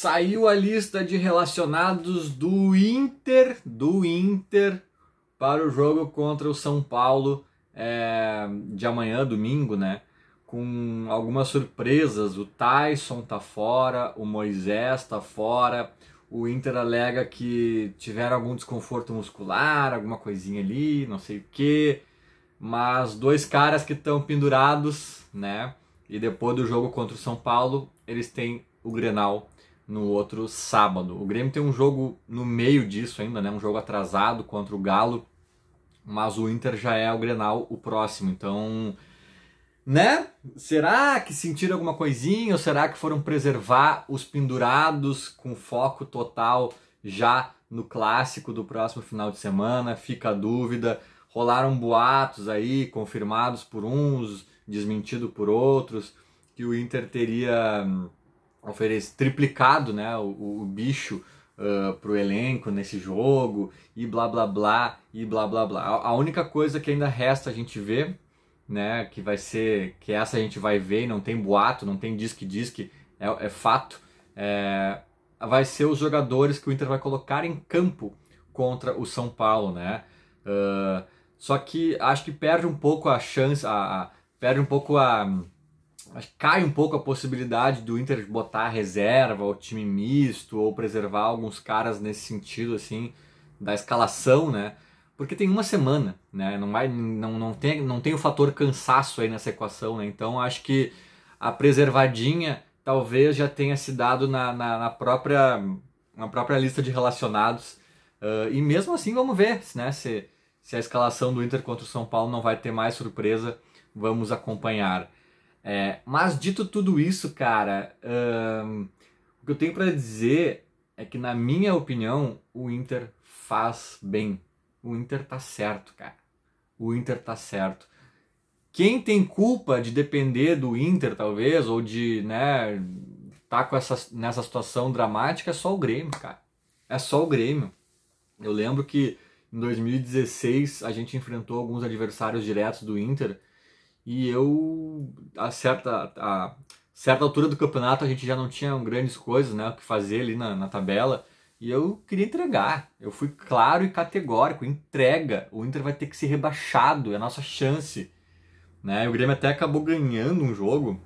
Saiu a lista de relacionados do Inter, do Inter, para o jogo contra o São Paulo é, de amanhã, domingo, né? Com algumas surpresas. O Tyson tá fora, o Moisés tá fora. O Inter alega que tiveram algum desconforto muscular, alguma coisinha ali, não sei o que. Mas dois caras que estão pendurados, né? E depois do jogo contra o São Paulo, eles têm o Grenal no outro sábado. O Grêmio tem um jogo no meio disso ainda, né? Um jogo atrasado contra o Galo, mas o Inter já é o Grenal o próximo. Então, né? Será que sentiram alguma coisinha ou será que foram preservar os pendurados com foco total já no clássico do próximo final de semana? Fica a dúvida. Rolaram boatos aí, confirmados por uns, desmentido por outros, que o Inter teria hum, oferece triplicado né, o, o bicho uh, ah, o elenco nesse jogo e blá blá blá e blá blá blá. A, a, única coisa que ainda resta a gente ver, né, que vai ser, que essa a gente vai ver, não tem boato, não tem disque disque, é, é fato, é, vai ser os jogadores que o Inter vai colocar em campo contra o São Paulo, né? Uh, só que acho que perde um pouco a chance, a, a perde um pouco a mas cai um pouco a possibilidade do Inter botar reserva ou time misto ou preservar alguns caras nesse sentido assim da escalação, né? Porque tem uma semana, né? Não vai não, não tem não tem o fator cansaço aí nessa equação, né? Então acho que a preservadinha talvez já tenha se dado na, na, na própria na própria lista de relacionados. Uh, e mesmo assim vamos ver, né? Se, se a escalação do Inter contra o São Paulo não vai ter mais surpresa, vamos acompanhar. É, mas dito tudo isso, cara, o que eu tenho para dizer é que, na minha opinião, o Inter faz bem. O Inter tá certo, cara. O Inter tá certo. Quem tem culpa de depender do Inter, talvez, ou de, né, tá com essa, nessa situação dramática é só o Grêmio, cara. É só o Grêmio. Eu lembro que em 2016 a gente enfrentou alguns adversários diretos do Inter e eu a certa a certa altura do campeonato a gente já não tinha grandes coisas, né, o que fazer ali na, na tabela. E eu queria entregar. Eu fui claro e categórico, entrega. O Inter vai ter que ser rebaixado, é a nossa chance. Né? O Grêmio até acabou ganhando um jogo.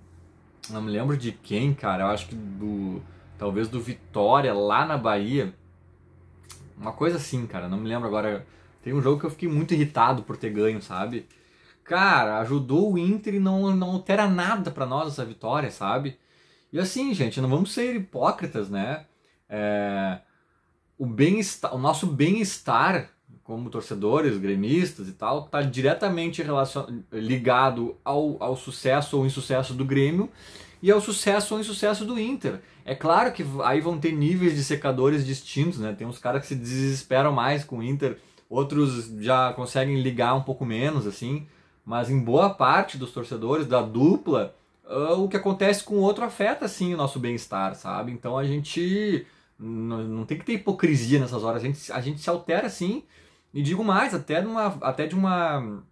Não me lembro de quem, cara. Eu acho que do talvez do Vitória lá na Bahia. Uma coisa assim, cara, não me lembro agora. Tem um jogo que eu fiquei muito irritado por ter ganho, sabe? cara, ajudou o Inter e não, não altera nada para nós essa vitória, sabe? E assim, gente, não vamos ser hipócritas, né? É, o, bem o nosso bem-estar como torcedores, gremistas e tal, está diretamente ligado ao, ao sucesso ou insucesso do Grêmio e ao sucesso ou insucesso do Inter. É claro que aí vão ter níveis de secadores distintos, né? Tem uns caras que se desesperam mais com o Inter, outros já conseguem ligar um pouco menos, assim mas em boa parte dos torcedores da dupla, uh, o que acontece com o outro afeta sim o nosso bem-estar, sabe? Então a gente não tem que ter hipocrisia nessas horas, a gente, a gente se altera sim, e digo mais, até de uma, até de uma,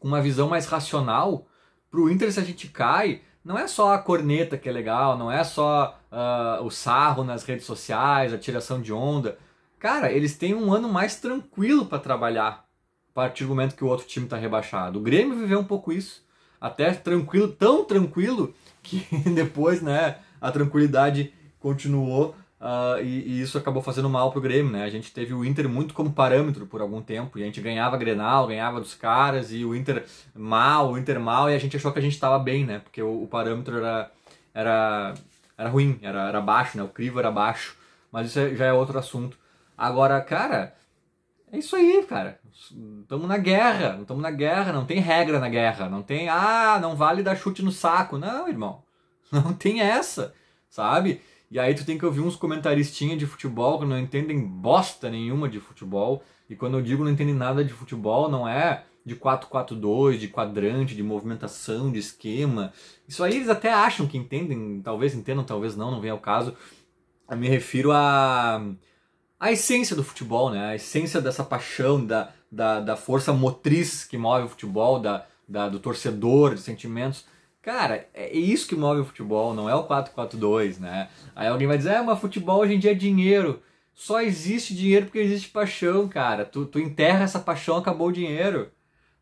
uma visão mais racional, pro Inter se a gente cai, não é só a corneta que é legal, não é só uh, o sarro nas redes sociais, a tiração de onda. Cara, eles têm um ano mais tranquilo para trabalhar a partir do momento que o outro time está rebaixado. O Grêmio viveu um pouco isso, até tranquilo, tão tranquilo, que depois né, a tranquilidade continuou uh, e, e, isso acabou fazendo mal para o Grêmio. Né? A gente teve o Inter muito como parâmetro por algum tempo, e a gente ganhava Grenal, ganhava dos caras, e o Inter mal, o Inter mal, e a gente achou que a gente estava bem, né? porque o, o parâmetro era, era, era ruim, era, era baixo, né? o crivo era baixo. Mas isso é, já é outro assunto. Agora, cara, é isso aí, cara. Estamos na guerra, não estamos na guerra, não tem regra na guerra, não tem, ah, não vale dar chute no saco. Não, irmão. Não tem essa, sabe? E aí tu tem que ouvir uns comentaristinhos de futebol que não entendem bosta nenhuma de futebol. E quando eu digo não entendem nada de futebol, não é de 4-4-2, de quadrante, de movimentação, de esquema. Isso aí eles até acham que entendem, talvez entendam, talvez não, não vem ao caso. Eu me refiro a a essência do futebol, né? a essência dessa paixão, da, da, da força motriz que move o futebol, da, da, do torcedor, dos sentimentos. Cara, é, é isso que move o futebol, não é o 442, né? Aí alguém vai dizer, ah, mas futebol hoje em dia é dinheiro. Só existe dinheiro porque existe paixão, cara. Tu, tu enterra essa paixão, acabou o dinheiro.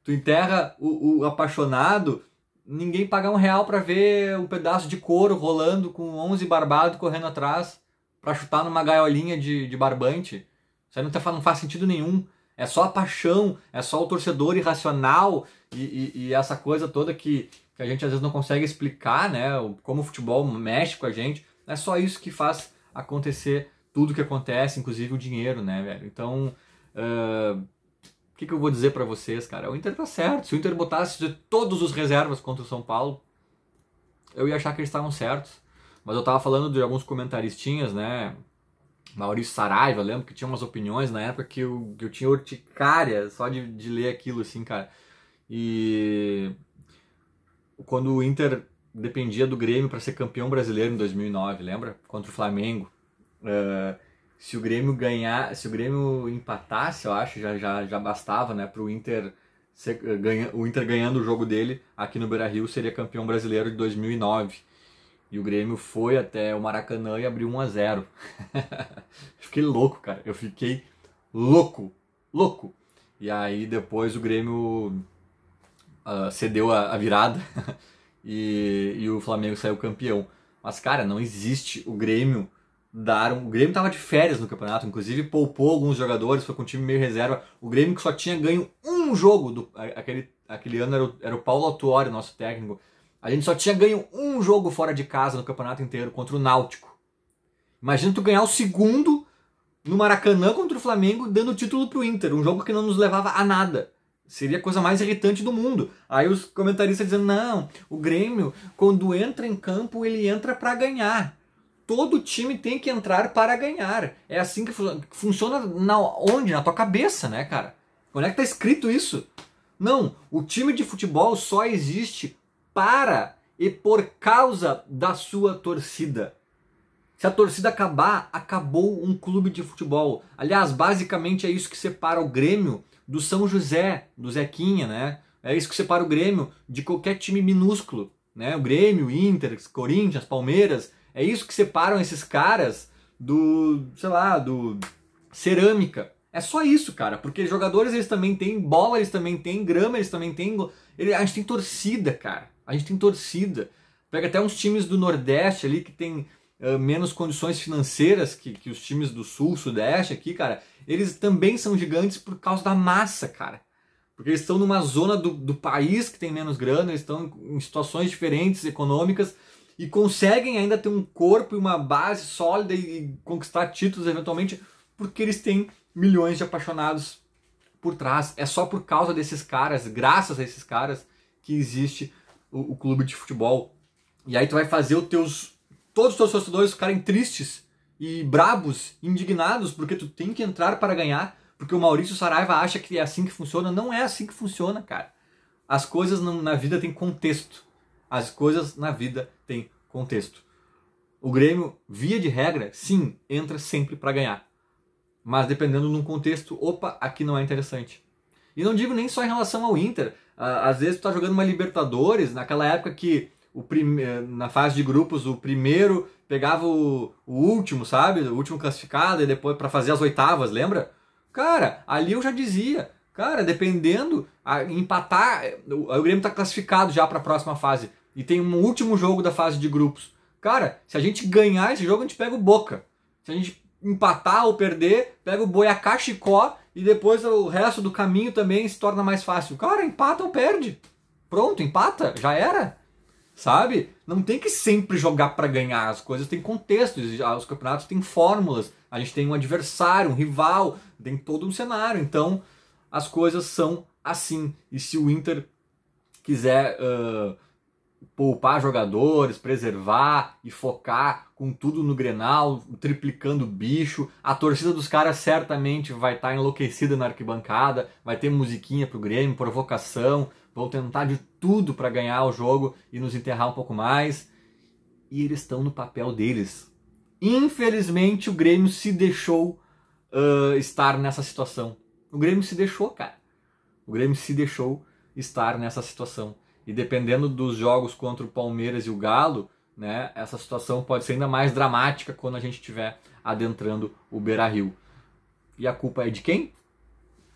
Tu enterra o, o apaixonado, ninguém paga um real para ver um pedaço de couro rolando com 11 barbado correndo atrás para chutar numa gaiolinha de, de barbante. Isso aí não, tá, não faz sentido nenhum. É só a paixão, é só o torcedor irracional e, e, e essa coisa toda que, que a gente às vezes não consegue explicar, né? Como o futebol mexe com a gente. É só isso que faz acontecer tudo que acontece, inclusive o dinheiro, né, velho? Então, o uh, que, que eu vou dizer para vocês, cara? O Inter tá certo. Se o Inter botasse todos os reservas contra o São Paulo, eu ia achar que eles estavam certos. Mas eu tava falando de alguns comentaristinhas, né? Maurício Saraiva, lembro que tinha umas opiniões na época que eu, que eu tinha urticária só de, de ler aquilo, assim, cara. E quando o Inter dependia do Grêmio para ser campeão brasileiro em 2009, lembra? Contra o Flamengo. Uh, se o Grêmio ganhar, se o Grêmio empatasse, eu acho, já, já, já bastava, né, pro Inter ser, eh, ganha, o Inter ganhando o jogo dele aqui no Beira-Rio seria campeão brasileiro de 2009. E o Grêmio foi até o Maracanã e abriu 1 a 0 Fiquei louco, cara. Eu fiquei louco, louco. E aí depois o Grêmio uh, cedeu a, a virada e, e, o Flamengo saiu campeão. Mas, cara, não existe o Grêmio dar um... O Grêmio tava de férias no campeonato, inclusive poupou alguns jogadores, foi com um time meio reserva. O Grêmio que só tinha ganho um jogo, do, aquele, aquele ano era o, era o Paulo Autuori, nosso técnico a gente só tinha ganho um jogo fora de casa no campeonato inteiro contra o Náutico. Imagina tu ganhar o segundo no Maracanã contra o Flamengo, dando o título pro Inter, um jogo que não nos levava a nada. Seria a coisa mais irritante do mundo. Aí os comentaristas dizendo: "Não, o Grêmio quando entra em campo, ele entra para ganhar. Todo time tem que entrar para ganhar. É assim que fun funciona na onde, na tua cabeça, né, cara? Onde é que tá escrito isso? Não, o time de futebol só existe para e por causa da sua torcida. Se a torcida acabar, acabou um clube de futebol. Aliás, basicamente é isso que separa o Grêmio do São José, do Zequinha, né? É isso que separa o Grêmio de qualquer time minúsculo, né? O Grêmio, Inter, Corinthians, Palmeiras, é isso que separam esses caras do, sei lá, do Cerâmica. É só isso, cara, porque jogadores eles também têm bola, eles também têm grama, eles também têm, a gente tem torcida, cara a gente tem torcida. Pega até uns times do Nordeste ali que tem uh, menos condições financeiras que, que os times do Sul, Sudeste aqui, cara. Eles também são gigantes por causa da massa, cara. Porque eles estão numa zona do, do país que tem menos grana, eles estão em situações diferentes econômicas e conseguem ainda ter um corpo e uma base sólida e conquistar títulos eventualmente porque eles têm milhões de apaixonados por trás. É só por causa desses caras, graças a esses caras, que existe o, o, clube de futebol. E aí tu vai fazer os teus. Todos os teus torcedores ficarem tristes e brabos, indignados, porque tu tem que entrar para ganhar, porque o Maurício Saraiva acha que é assim que funciona. Não é assim que funciona, cara. As coisas na vida têm contexto. As coisas na vida têm contexto. O Grêmio, via de regra, sim, entra sempre para ganhar. Mas dependendo de um contexto, opa, aqui não é interessante. E não digo nem só em relação ao Inter. Ah, às vezes tu tá jogando uma Libertadores, naquela época que o eh, na fase de grupos o primeiro pegava o, o último, sabe? O último classificado e depois para fazer as oitavas, lembra? Cara, ali eu já dizia, cara, dependendo, a... empatar, eh, o, o Grêmio tá classificado já para a próxima fase e tem um último jogo da fase de grupos. Cara, se a gente ganhar esse jogo, a gente pega o Boca. Se a gente empatar ou perder, pega o Boiacá Chicó e depois o resto do caminho também se torna mais fácil. Cara, empata ou perde. Pronto, empata, já era. Sabe? Não tem que sempre jogar para ganhar. As coisas têm contextos, os campeonatos têm fórmulas. A gente tem um adversário, um rival, tem todo um cenário. Então, as coisas são assim. E se o Inter quiser uh, poupar jogadores, preservar e focar com tudo no Grenal, triplicando o bicho. A torcida dos caras certamente vai estar tá enlouquecida na arquibancada, vai ter musiquinha pro Grêmio, provocação, vão tentar de tudo para ganhar o jogo e nos enterrar um pouco mais. E eles estão no papel deles. Infelizmente o Grêmio se deixou uh, estar nessa situação. O Grêmio se deixou, cara. O Grêmio se deixou estar nessa situação. E dependendo dos jogos contra o Palmeiras e o Galo, né, essa situação pode ser ainda mais dramática quando a gente estiver adentrando o Beira-Rio. E a culpa é de quem?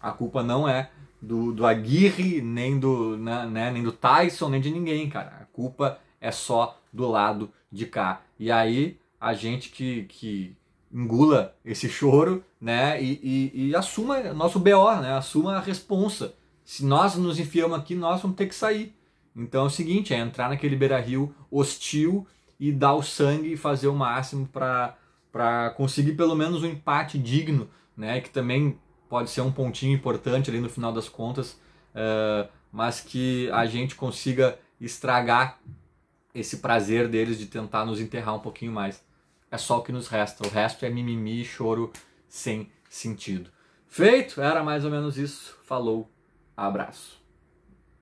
A culpa não é do, do Aguirre, nem do, né, né, nem do Tyson, nem de ninguém, cara. A culpa é só do lado de cá. E aí a gente que, que engula esse choro, né? E, e, e, assuma nosso BO, né? Assuma a responsa. Se nós nos enfiamos aqui, nós vamos ter que sair. Então é o seguinte, é entrar naquele beira-rio hostil e dar o sangue e fazer o máximo para conseguir pelo menos um empate digno, né? Que também pode ser um pontinho importante ali no final das contas, uh, mas que a gente consiga estragar esse prazer deles de tentar nos enterrar um pouquinho mais. É só o que nos resta. O resto é mimimi e choro sem sentido. Feito? Era mais ou menos isso. Falou. Abraço.